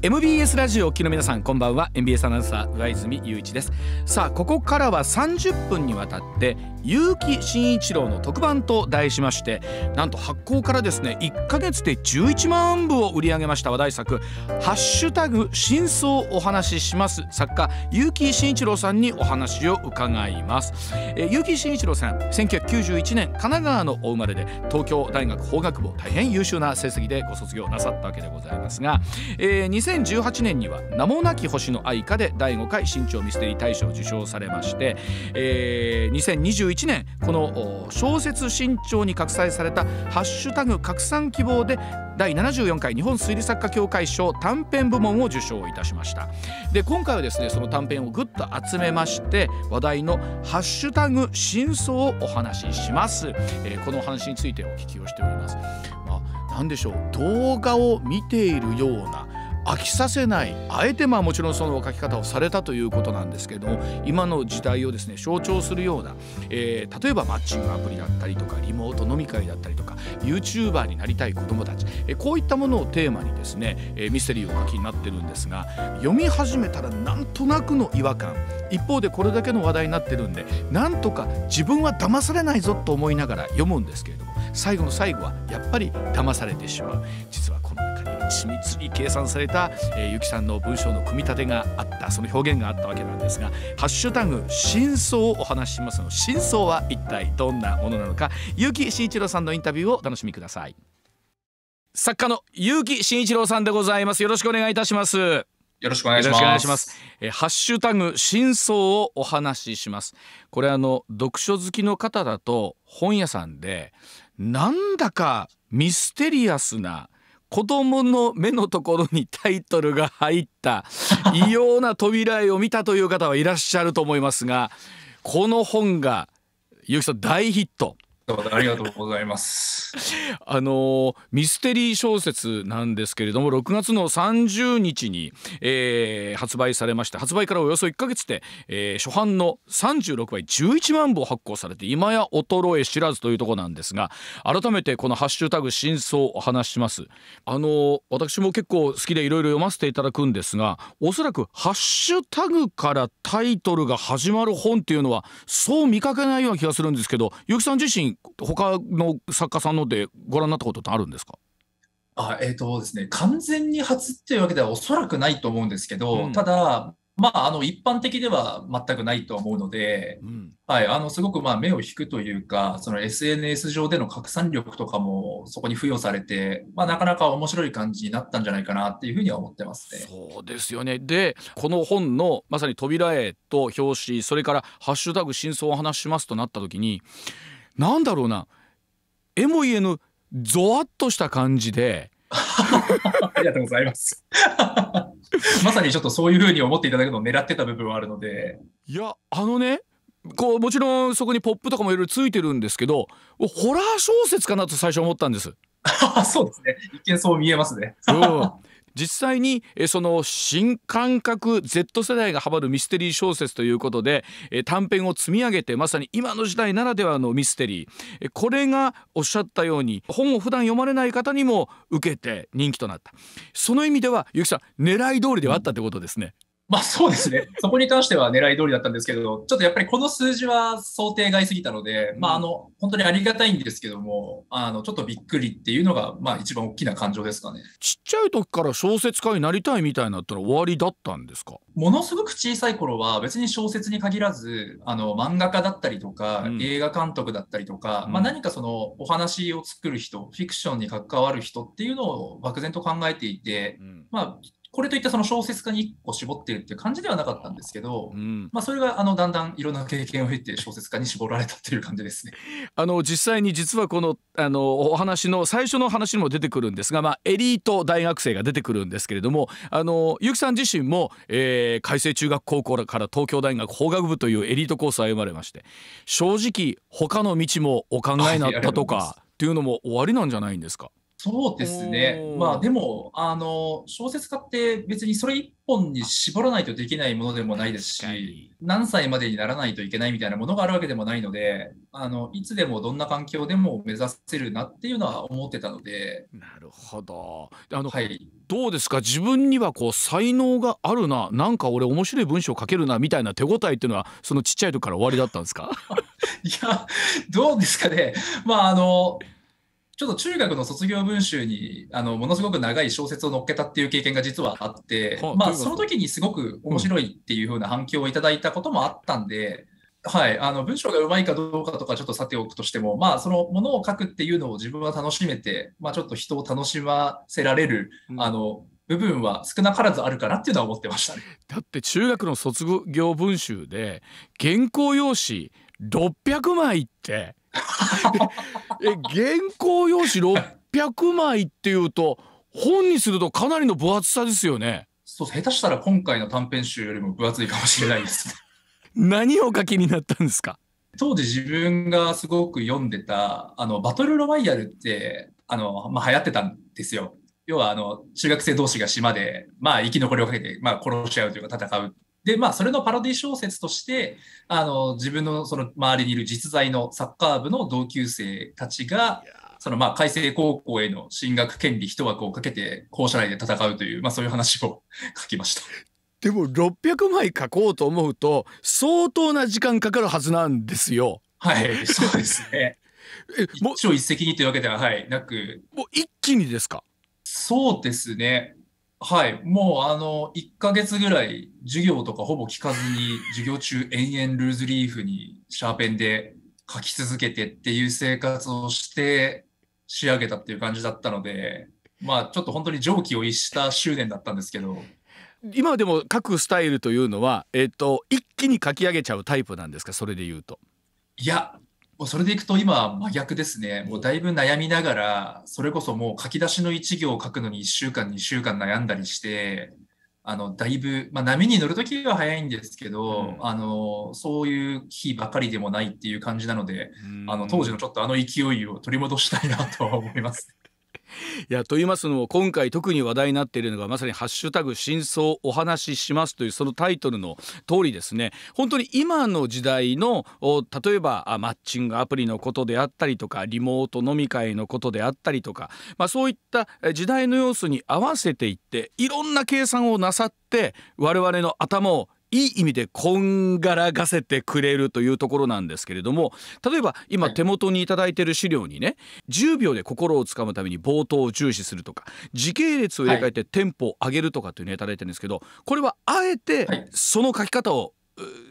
MBS ラジオお聞きの皆さんこんばんは MBS アナウンサー上泉雄一ですさあここからは30分にわたって結城真一郎の特番と題しましてなんと発行からですね1ヶ月で11万部を売り上げました話題作「ハッシュタグ真相お話しします」作家結城真一郎さんにお話を伺いますえ結城真一郎さん1991年神奈川のお生まれで東京大学法学部を大変優秀な成績でご卒業なさったわけでございますが、えー2018年には「名もなき星の愛花」で第5回新潮ミステリー大賞を受賞されまして、えー、2021年この小説「新潮」に拡散された「ハッシュタグ拡散希望」で第74回日本推理作家協会賞短編部門を受賞いたしましたで今回はですねその短編をぐっと集めまして話題の「ハッシュタグ真相」をお話しします、えー、このお話についてお聞きをしております、まあ、何でしょう動画を見ているような飽きさせないあえてまあもちろんその書き方をされたということなんですけれども今の時代をですね象徴するような、えー、例えばマッチングアプリだったりとかリモート飲み会だったりとか YouTuber になりたい子どもたち、えー、こういったものをテーマにですね、えー、ミステリーを書きになってるんですが読み始めたらなんとなくの違和感一方でこれだけの話題になってるんでなんとか自分は騙されないぞと思いながら読むんですけれども最後の最後はやっぱり騙されてしまう実は緻密に計算された、えー、ゆきさんの文章の組み立てがあったその表現があったわけなんですが「ハッシュタグ真相」をお話ししますの真相は一体どんなものなのか結城慎一郎さんのインタビューをお楽しみください作家の結城慎一郎さんでございますよろしくお願いいたしますよろしくお願いします。ししますえハッシュタグ真相をお話しします。これあの読書好きの方だと本屋さんでなんだかミステリアスな子供の目のところにタイトルが入った 異様な扉絵を見たという方はいらっしゃると思いますがこの本が結城さん大ヒットありがとうございます。あのミステリー小説なんですけれども、6月の30日に、えー、発売されまして、発売からおよそ1ヶ月で、えー、初版の36倍11万部を発行されて、今や衰え知らずというとこなんですが、改めてこのハッシュタグ真相を話します。あの私も結構好きでいろいろ読ませていただくんですが、おそらくハッシュタグからタイトルが始まる本っていうのはそう見かけないような気がするんですけど、結城さん自身他の作家さんのでご覧になったことってあるんですかあえーとですね、完全に初っていうわけではおそらくないと思うんですけど、うん、ただ、まあ、あの一般的では全くないと思うので、うん、はい、あのすごくまあ目を引くというか SNS 上での拡散力とかもそこに付与されて、まあ、なかなか面白い感じになったんじゃないかなっていうふうには思ってますね。そうですよねでこの本のまさに「扉へ」と表紙それから「ハッシュタグ真相を話します」となった時になんだろうなえも言えぬゾワッとした感じで ありがとうございます まさにちょっとそういうふうに思っていただくのを狙ってた部分はあるのでいやあのねこうもちろんそこにポップとかもいろいろついてるんですけどホラー小説かなと最初思ったんです そうですね一見そう見えますね、うん、実際にその新感覚 Z 世代がハマるミステリー小説ということで短編を積み上げてまさに今の時代ならではのミステリーこれがおっしゃったように本を普段読まれない方にも受けて人気となったその意味では結城さん狙い通りではあったってことですね。うんまあそうですね。そこに関しては狙い通りだったんですけど、ちょっとやっぱりこの数字は想定外すぎたので、まああの、本当にありがたいんですけども、あの、ちょっとびっくりっていうのが、まあ一番大きな感情ですかね。ちっちゃい時から小説家になりたいみたいなったら終わりだったんですかものすごく小さい頃は別に小説に限らず、あの、漫画家だったりとか、うん、映画監督だったりとか、うん、まあ何かそのお話を作る人、フィクションに関わる人っていうのを漠然と考えていて、うん、まあこれといったその小説家に1個絞ってるっていう感じではなかったんですけど、うん、まあ、それがあのだんだんいろんな経験を経て小説家に絞られたっていう感じですねあの実際に実はこのあのお話の最初の話にも出てくるんですが、まあ、エリート大学生が出てくるんですけれどもあの結城さん自身も、えー、海星中学高校から東京大学法学部というエリートコースを歩まれまして正直他の道もお考えになったとか、っていうのも終わりなんじゃないんですかそうですね、まあ、でもあの小説家って別にそれ一本に絞らないとできないものでもないですし何歳までにならないといけないみたいなものがあるわけでもないのであのいつでもどんな環境でも目指せるなっていうのは思ってたので。なるほどあの、はい、どうですか自分にはこう才能があるななんか俺面白い文章を書けるなみたいな手応えっていうのはそのちっちゃい時から終わりだったんですか いやどうですかねまああのちょっと中学の卒業文集にあのものすごく長い小説を載っけたっていう経験が実はあって、まあ、その時にすごく面白いっていう風な反響をいただいたこともあったんで、はい、あの文章がうまいかどうかとかちょっとさておくとしても、まあ、そのものを書くっていうのを自分は楽しめて、まあ、ちょっと人を楽しませられる、うん、あの部分は少なからずあるかなっていうのは思ってました、ね、だって中学の卒業文集で原稿用紙600枚って え原稿用紙600枚っていうと本にするとかなりの分厚さですよね。そう下手したら今回の短編集よりも分厚いかもしれないです。何を書きになったんですか当時自分がすごく読んでたあのバトルロワイヤルってあの、まあ、流行ってたんですよ。要はあの中学生同士が島で、まあ、生き残りをかけて、まあ、殺し合うというか戦うで、まあ、それのパロディ小説として、あの、自分のその周りにいる実在のサッカー部の同級生たちが、そのまあ、海星高校への進学権利一枠をかけて、校舎内で戦うという、まあ、そういう話を 書きました。でも、600枚書こうと思うと、相当な時間かかるはずなんですよ。はい、そうですね。えも一朝一夕にというわけでは、はい、なく。もう一気にですかそうですね。はい、もうあの1ヶ月ぐらい授業とかほぼ聞かずに授業中延々ルーズリーフにシャーペンで書き続けてっていう生活をして仕上げたっていう感じだったのでまあちょっと本当に常軌を逸した執念だったんですけど今でも書くスタイルというのは、えーと、と一気に書き上げちゃうタイプなんですかそれで言うと。いやもうそれでいくと今は真逆ですね。もうだいぶ悩みながら、それこそもう書き出しの一行を書くのに一週間、二週間悩んだりして、あのだいぶ、まあ、波に乗るときは早いんですけど、うん、あのそういう日ばかりでもないっていう感じなので、あの当時のちょっとあの勢いを取り戻したいなとは思います。いやと言いますのも今回特に話題になっているのがまさに「ハッシュタグ真相お話しします」というそのタイトルの通りですね本当に今の時代の例えばマッチングアプリのことであったりとかリモート飲み会のことであったりとか、まあ、そういった時代の要素に合わせていっていろんな計算をなさって我々の頭をいい意味でこんがらがせてくれるというところなんですけれども例えば今手元に頂いてる資料にね10秒で心をつかむために冒頭を重視するとか時系列を入れ替えてテンポを上げるとかというのを頂いてるんですけどこれはあえてその書き方を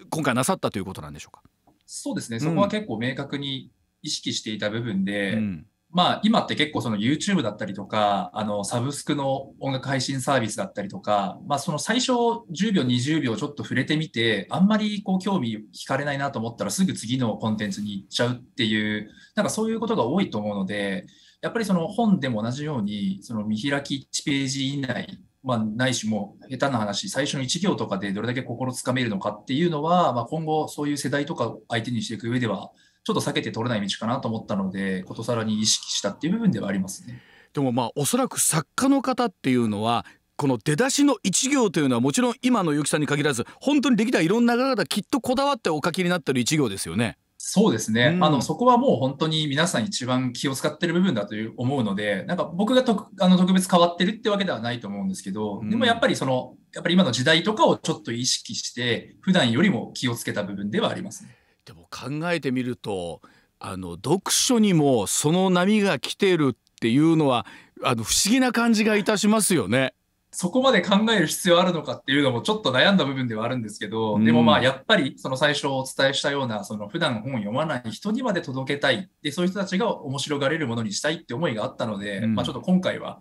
今回なさったということなんでしょうかそうですねそこは結構明確に意識していた部分で、うんまあ、今って結構その YouTube だったりとか、あの、サブスクの音楽配信サービスだったりとか、まあ、その最初10秒、20秒ちょっと触れてみて、あんまりこう興味惹かれないなと思ったらすぐ次のコンテンツに行っちゃうっていう、なんかそういうことが多いと思うので、やっぱりその本でも同じように、その見開き1ページ以内、まあ、ないしもう下手な話、最初の1行とかでどれだけ心つかめるのかっていうのは、まあ、今後そういう世代とかを相手にしていく上では、ちょっと避けて通れない道かなと思ったのでことさらに意識したっていう部分ではありますね。でもまあおそらく作家の方っていうのはこの出だしの一行というのはもちろん今の結城さんに限らず本当に歴代いろんな方きっとこだわってお書きになってる一行ですよね。そうですね、うん、あのそこはもう本当に皆さん一番気を使ってる部分だという思うのでなんか僕がとあの特別変わってるってわけではないと思うんですけど、うん、でもやっぱりそのやっぱり今の時代とかをちょっと意識して普段よりも気をつけた部分ではありますね。でも考えてみるとあの読書にもその波が来てるっていうのはあの不思議な感じがいたしますよね。そこまで考える必要あるのかっていうのもちょっと悩んだ部分ではあるんですけど、でもまあやっぱりその最初お伝えしたようなその普段本を読まない人にまで届けたいでそういう人たちが面白がれるものにしたいって思いがあったので、うん、まあ、ちょっと今回は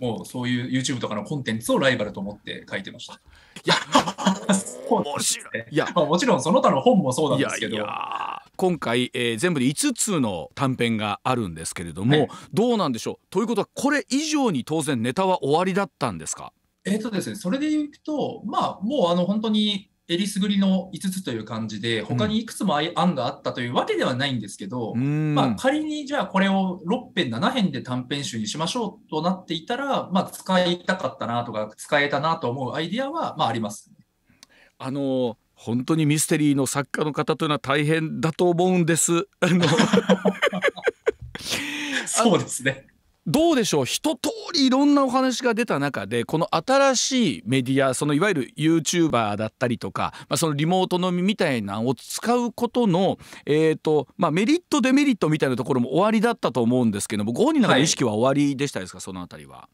もうそういう YouTube とかのコンテンツをライバルと思って書いてました。いや面白いいや、まあ、もちろんその他の本もそうなんですけど。いやいや今回、えー、全部で5つの短編があるんですけれども、はい、どうなんでしょうということはこれ以上に当然ネタは終わりだったんですかえっ、ー、とですね、それでいくと、まあ、もうあの本当にえりすぐりの5つという感じで、他にいくつも案があったというわけではないんですけど、うん、まあ、仮にじゃあこれを6編、7編で短編集にしましょうとなっていたら、まあ、使いたかったなとか、使えたなと思うアイディアは、まあ、あります、あの本当にミステリーの作家の方というのは大変だと思うんです。そうですね どうでしょう一通りいろんなお話が出た中でこの新しいメディアそのいわゆる YouTuber だったりとか、まあ、そのリモートのみみたいなのを使うことの、えーとまあ、メリットデメリットみたいなところも終わりだったと思うんですけどもご本人の中意識は終わりでしたですか、はい、そのあたりは。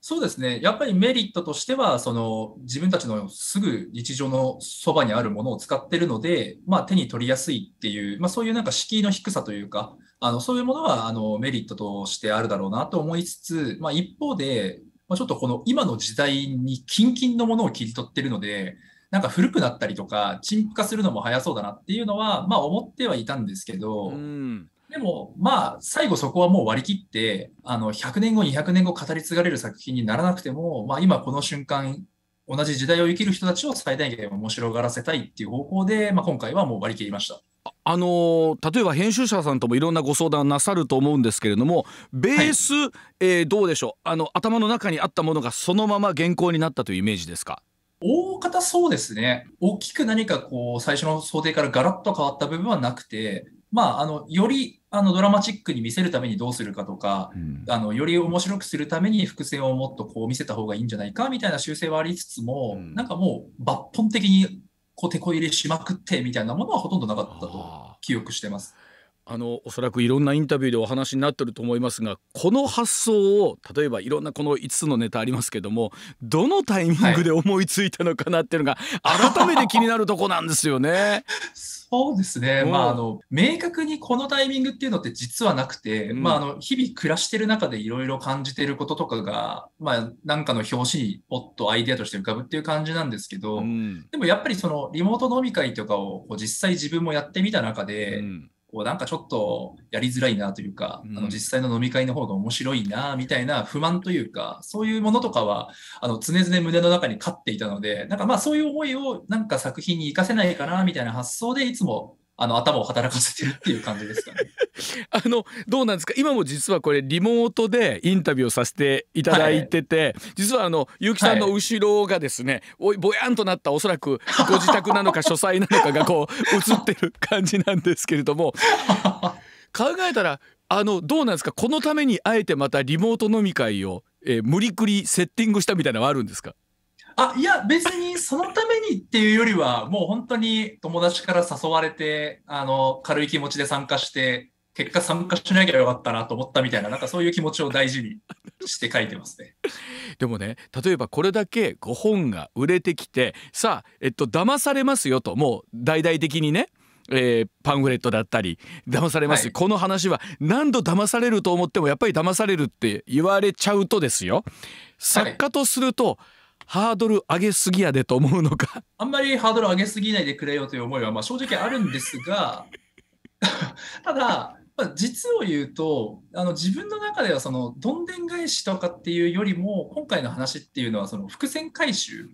そうですねやっぱりメリットとしてはその自分たちのすぐ日常のそばにあるものを使ってるので、まあ、手に取りやすいっていう、まあ、そういうなんか敷居の低さというかあのそういうものはあのメリットとしてあるだろうなと思いつつ、まあ、一方で、まあ、ちょっとこの今の時代にキンキンのものを切り取ってるので、なんか古くなったりとか、陳腐化するのも早そうだなっていうのは、まあ、思ってはいたんですけど、うんでも、まあ、最後そこはもう割り切って、あの、100年後、200年後語り継がれる作品にならなくても、まあ、今この瞬間、同じ時代を生きる人たちを最大限面白がらせたいっていう方向で、まあ、今回はもう割り切りました。あのー、例えば編集者さんともいろんなご相談なさると思うんですけれどもベース、はい、えー、どうでしょうあの頭の中にあったものがそのまま原稿になったというイメージですか大方そうですね大きく何かこう最初の想定からガラッと変わった部分はなくてまあ、あのよりあのドラマチックに見せるためにどうするかとか、うん、あのより面白くするために伏線をもっとこう見せた方がいいんじゃないかみたいな修正はありつつも、うん、なんかもう抜本的にこうこ入れしまくってみたいなものはほとんどなかったと記憶してます。あのおそらくいろんなインタビューでお話になってると思いますがこの発想を例えばいろんなこの5つのネタありますけどもどのタイミングで思いついたのかなっていうのが、はい、改めて気になるとこなんですよね。そうですね、まあ、あの明確にこのタイミングっていうのって実はなくて、うん、まあ、あの日々暮らしてる中でいろいろ感じてることとかが、まあ、なんかの表紙にポッとアイデアとして浮かぶっていう感じなんですけど、うん、でもやっぱりそのリモート飲み会とかを実際自分もやってみた中で、うこうなんかちょっとやりづらいなというか、うん、あの実際の飲み会の方が面白いなみたいな不満というかそういうものとかはあの常々胸の中に飼っていたのでなんかまあそういう思いをなんか作品に生かせないかなみたいな発想でいつもあの頭を働かせてるっていう感じですかね。あのどうなんですか今も実はこれリモートでインタビューをさせていただいてて、はい、実はあの結城さんの後ろがですね、はい、ぼやんとなったおそらくご自宅なのか書斎なのかがこう映ってる感じなんですけれども 考えたらあのどうなんですかこのためにあえてまたリモート飲み会を、えー、無理くりセッティングしたみたいなのはあるんですかあ、いや、別にそのためにっていうよりは、もう本当に友達から誘われて、あの、軽い気持ちで参加して、結果参加しなきゃよかったなと思ったみたいな、なんかそういう気持ちを大事にして書いてますね。でもね、例えばこれだけご本が売れてきて、さあ、えっと、騙されますよと、もう大々的にね、えー、パンフレットだったり騙されます、はい、この話は何度騙されると思ってもやっぱり騙されるって言われちゃうとですよ作家とすると、ハードル上げすぎやでと思うのかあんまりハードル上げすぎないでくれよという思いはま正直あるんですが ただ、ま実を言うとあの自分の中ではそのどんでん返しとかっていうよりも今回の話っていうのはその伏線回収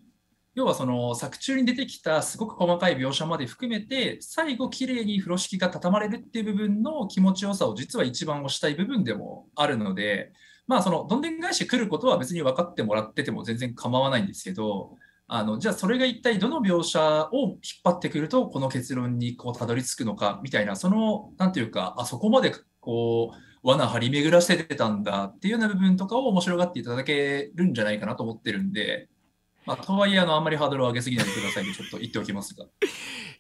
要はその作中に出てきたすごく細かい描写まで含めて最後綺麗に風呂敷が畳まれるっていう部分の気持ちよさを実は一番推したい部分でもあるのでまあそのどんでん返し来ることは別に分かってもらってても全然構わないんですけどあのじゃあそれが一体どの描写を引っ張ってくるとこの結論にこうたどり着くのかみたいなその何ていうかあそこまでこう罠張り巡らせてたんだっていうような部分とかを面白がっていただけるんじゃないかなと思ってるんで。まあ、とはいえあのあんまりハードルを上げすぎないでくださいとちょっと言っておきますが。い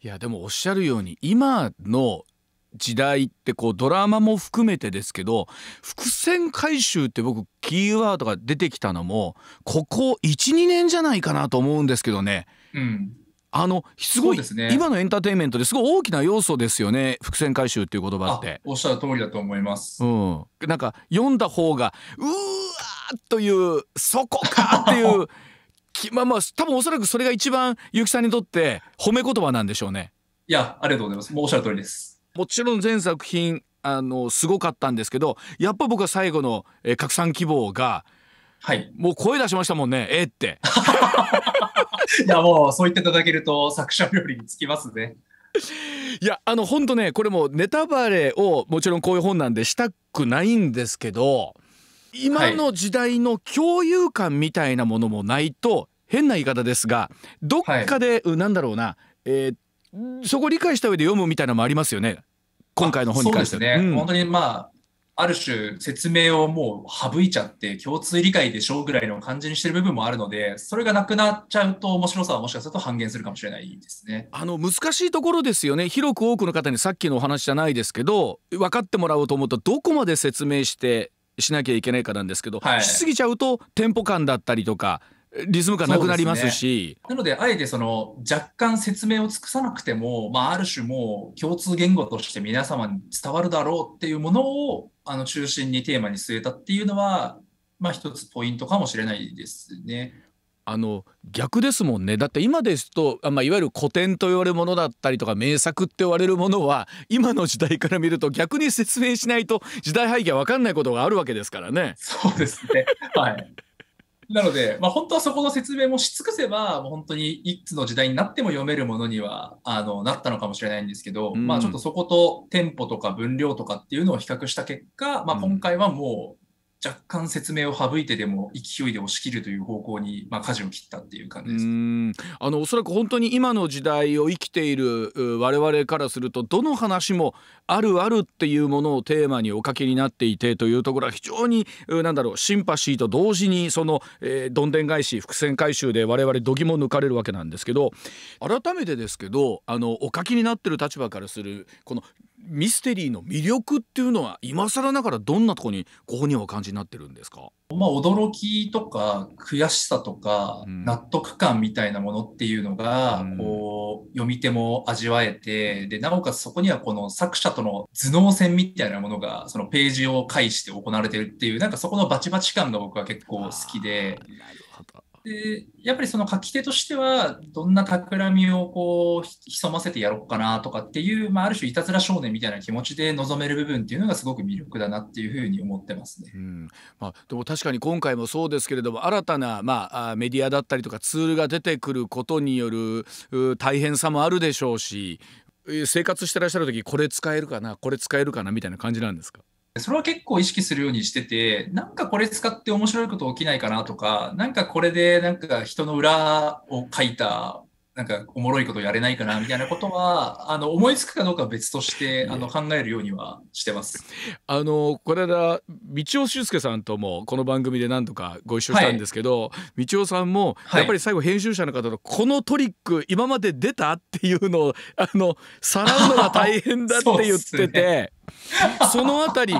やでもおっしゃるように今の時代ってこうドラマも含めてですけど伏線回収って僕キーワードが出てきたのもここ12年じゃないかなと思うんですけどね。うんあのすごい、ね、今のエンターテインメントですごい大きな要素ですよね伏線回収っていう言葉っておっしゃる通りだと思います、うん、なんか読んだ方がうわーというそこかっていう まあまあ多分おそらくそれが一番結城さんにとって褒め言葉なんでしょうねいやありがとうございますもうおっしゃる通りですもちろん全作品あのすごかったんですけどやっぱ僕は最後の、えー、拡散希望が、はい、もう声出しましたもんねえー、って いやもうそう言っていただけると作者冥利につきますねいやあの本当ねこれもネタバレをもちろんこういう本なんでしたくないんですけど今の時代の共有感みたいなものもないと、変な言い方ですがどっかで、はい、なんだろうなえー、そこ理解した上で読むみたいなのもありますよね今回の本に関しては。そうですね、うん、本当にまあある種説明をもう省いちゃって共通理解でしょうぐらいの感じにしてる部分もあるのでそれがなくなっちゃうと面白さはもしかすると半減するかもしれないですねあの難しいところですよね広く多くの方にさっきのお話じゃないですけど分かってもらおうと思うとどこまで説明してしなきゃいけないかなんですけど、はい、しすぎちゃうとテンポ感だったりとかリズム感なくなりますし。すね、なので、あえてその若干説明を尽くさなくても、まあ、ある種もう共通言語として皆様に伝わるだろうっていうものをあの中心にテーマに据えたっていうのは、まあ、一つポイントかもしれないですね。あの逆ですもんねだって今ですと、まあ、いわゆる古典と言われるものだったりとか名作って言われるものは今の時代から見ると逆に説明しないと時代背景分かんないことがあるわけですからね。そうですね、はいなので、まあ、本当はそこの説明もし尽くせば、もう本当にいつの時代になっても読めるものにはあのなったのかもしれないんですけど、うん、まあ、ちょっとそことテンポとか分量とかっていうのを比較した結果、まあ、今回はもう、若干説明を省いてでも勢いで押し切るという方向に、まあ、舵を切ったっていう感じですあのおそらく本当に今の時代を生きている我々からするとどの話もあるあるっていうものをテーマにお書きになっていてというところは非常になんだろうシンパシーと同時にその、えー、どんでん返し伏線回収で我々度肝抜かれるわけなんですけど改めてですけどあのお書きになってる立場からするこのミステリーの魅力っていうのは今更ながらどんなとこにご本人は感じになってるんですかまあ、驚きとか悔しさとか納得感みたいなものっていうのが、こう読み手も味わえてでなおかつそこにはこの作者との頭脳戦みたいなものがそのページを介して行われてるっていうなんかそこのバチバチ感が僕は結構好きででやっぱりその書き手としてはどんな企みをこう潜ませてやろうかなとかっていう、まあ、ある種いたずら少年みたいな気持ちで臨める部分っていうのがすごく魅力だなっていうふうに思ってますね。うんまあ、でも確かに今回もそうですけれども新たな、まあ、メディアだったりとかツールが出てくることによる大変さもあるでしょうし生活してらっしゃる時これ使えるかなこれ使えるかなみたいな感じなんですかそれは結構意識するようにしてて、なんかこれ使って面白いこと起きないかなとか、なんかこれでなんか人の裏を書いた、なんかおもろいことやれないかなみたいなことは、あの思いつくかどうか別として、あの考えるようにはしてます。あの、これだ、道夫俊介さんともこの番組で何度かご一緒したんですけど、はい、道夫さんも、やっぱり最後編集者の方のこのトリック、今まで出たっていうのを、あの、さらうのが大変だって言ってて、そのあたり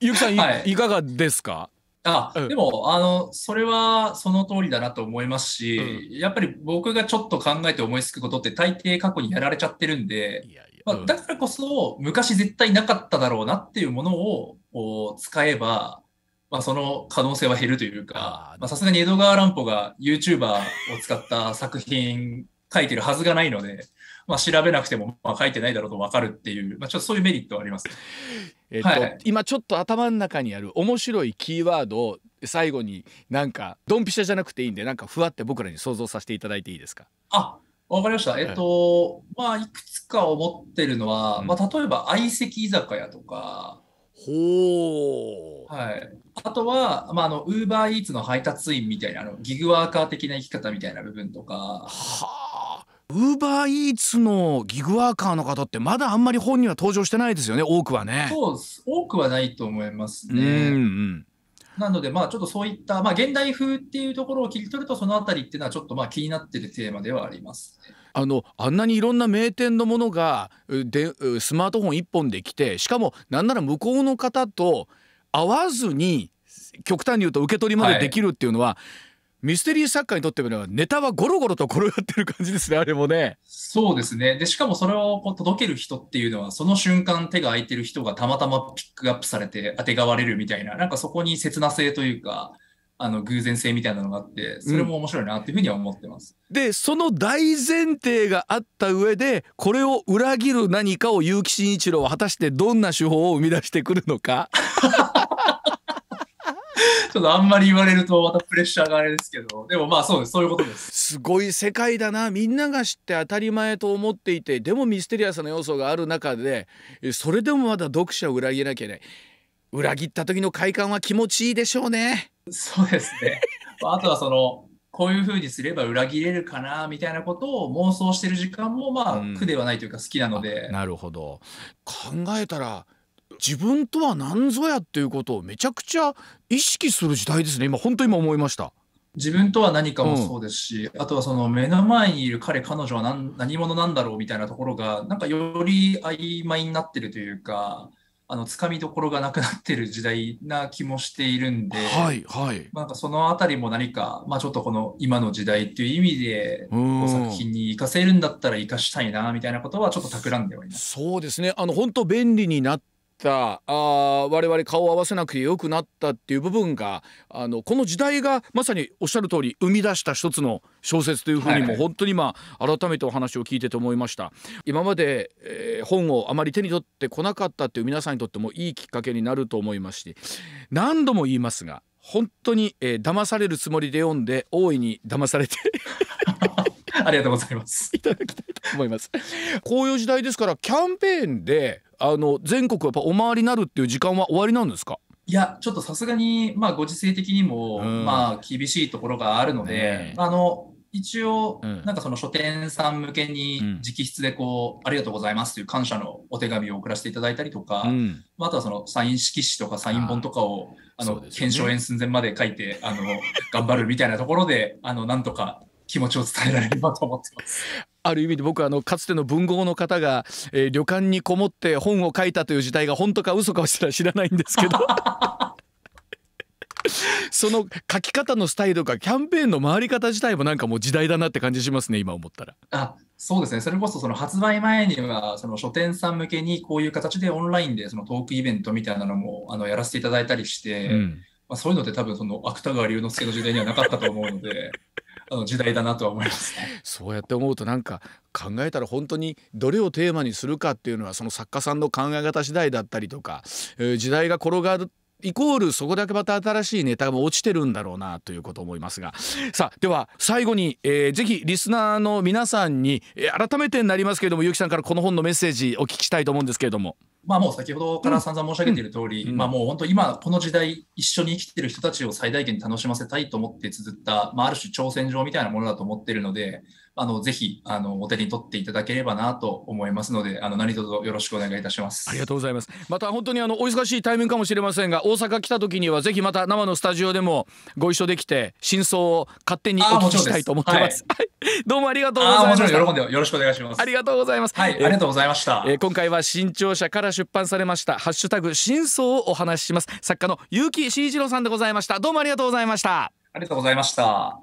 ゆきさん、はい、いかがですかあ、うん、でもあのそれはその通りだなと思いますし、うん、やっぱり僕がちょっと考えて思いつくことって大抵過去にやられちゃってるんで、いやいやまあ、だからこそ昔絶対なかっただろうなっていうものをこう使えば、まあ、その可能性は減るというかさすがに江戸川乱歩が YouTuber を使った作品書いてるはずがないのでまあ、調べなくても、まあ、書いてないだろうと分かるっていう、まあ、ちょっとそういうメリットはあります。えっと、はい、今ちょっと頭の中にある面白いキーワードを最後になんかドンピシャじゃなくていいんでなんかふわって僕らに想像させていただいていいですかあわかりました。えっと、はい、まあ、いくつか思ってるのは、うん、まあ、例えば相席居酒屋とか、ほう。はい。あとは、まあ、あの、ウーバーイーツの配達員みたいな、あの、ギグワーカー的な生き方みたいな部分とか。はあ。ウーバーイーツのギグワーカーの方ってまだあんまり本には登場してないですよね多くはね。そうです多くはないと思いますね。うんうん、なので、まあ、ちょっとそういった、まあ、現代風っていうところを切り取るとそのあたりっていうのはちょっとまあ気になってるテーマではあります、ね、あのあんなにいろんな名店のものがでスマートフォン1本できてしかもなんなら向こうの方と会わずに極端に言うと受け取りまでできるっていうのは、はいミステリー作家にとってみればネタはゴロゴロと転がってる感じですね、あれもね。そうですね。で、しかもそれをこう届ける人っていうのは、その瞬間手が空いてる人がたまたまピックアップされて当てがわれるみたいな、なんかそこに切な性というか、あの偶然性みたいなのがあってそれも面白いなっていうふうには思ってます。うん、でその大前提があった上でこれを裏切る何かを結城真一郎は果たしてどんな手法を生み出してくるのか。ちょっとあんまり言われるとまたプレッシャーがあれですけど、でもまあそうです、そういうことです。すごい世界だな。みんなが知って当たり前と思っていて、でもミステリアスな要素がある中で、それでもまだ読者を裏切らなきゃいけない。裏切った時の快感は気持ちいいでしょうね。そうですね。あとはその、こういうふうにすれば裏切れるかなみたいなことを妄想してる時間もまあ、苦ではないというか好きなので、うん、なるほど考えたら自分とは何ぞやっていうことをめちゃくちゃ意識する時代ですね今本当今思いました。自分とは何かもそうですし、うん、あとはその目の前にいる彼、彼女は何何者なんだろうみたいなところが、なんかより曖昧になってるというか、あのつかみどころがなくなってる時代な気もしているんで、はいはい、なんかそのあたりも何か、まあ、ちょっとこの今の時代っていう意味で、作品に生かせるんだったら生かしたいなみたいなことはちょっと企んでおりますそうですねあの本当便利になったあ我々顔を合わせなくてよくなったっていう部分があのこの時代がまさにおっしゃる通り生み出した一つの小説というふうにも本当に今改めてお話を聞いてて思いました。今まで、えー、本をあまり手に取ってこなかったっていう皆さんにとってもいいきっかけになると思いますし何度も言いますが本当に、えー、騙されるつもりで読んで大いに騙されて ありがとうございます。いただきたいと思います。こういう時代ですからキャンペーンであの全国やっぱお回りになるっていう時間は終わりなんですかいや、ちょっとさすがに、まあ、ご時世的にも、うん、まあ、厳しいところがあるので、ね、あの、一応、うん、なんかその書店さん向けに直筆でこう、うん、ありがとうございますという感謝のお手紙を送らせていただいたりとか、まあ、あとはそのサイン色紙とかサイン本とかをあの、ね、検証円寸前まで書いてあの頑張るみたいなところであのなんとか気持ちを伝えられればと思ってます。ある意味で僕はあのかつての文豪の方が、えー、旅館にこもって本を書いたという時代が本当か嘘かを知らないんですけど その書き方のスタイルとかキャンペーンの回り方自体もなんかもう時代だなって感じしますね今思ったら。あそうですねそれこそその発売前にはその書店さん向けにこういう形でオンラインでそのトークイベントみたいなのもあのやらせていただいたりして、うん、まあ、そういうのって多分その芥川龍之介の時代にはなかったと思うので。あの時代だなとは思います、ね、そうやって思うとなんか考えたら本当にどれをテーマにするかっていうのはその作家さんの考え方次第だったりとか、えー、時代が転がるイコールそこだけまた新しいネタも落ちてるんだろうなということ思いますがさあでは最後に、えー、ぜひリスナーの皆さんに、え改めてになりますけれども結城さんからこの本のメッセージお聞きしたいと思うんですけれども。まあ、もう先ほどから散々申し上げている通り、うん、まり、あ、もう本当、今、この時代、一緒に生きてる人たちを最大限に楽しませたいと思って綴った、まあ、ある種、挑戦状みたいなものだと思っているので、あのぜひあのお手に取っていただければなと思いますのであの何卒よろしくお願いいたしますありがとうございますまた本当にあのお忙しいタイミングかもしれませんが大阪来た時にはぜひまた生のスタジオでもご一緒できて真相を勝手にお聞きしたいと思ってます、はい、どうもありがとうございました喜んでよろしくお願いしますありがとうございますはい、ありがとうございました、えー、今回は新潮社から出版されましたハッシュタグ真相をお話しします作家の結城慎一郎さんでございましたどうもありがとうございましたありがとうございました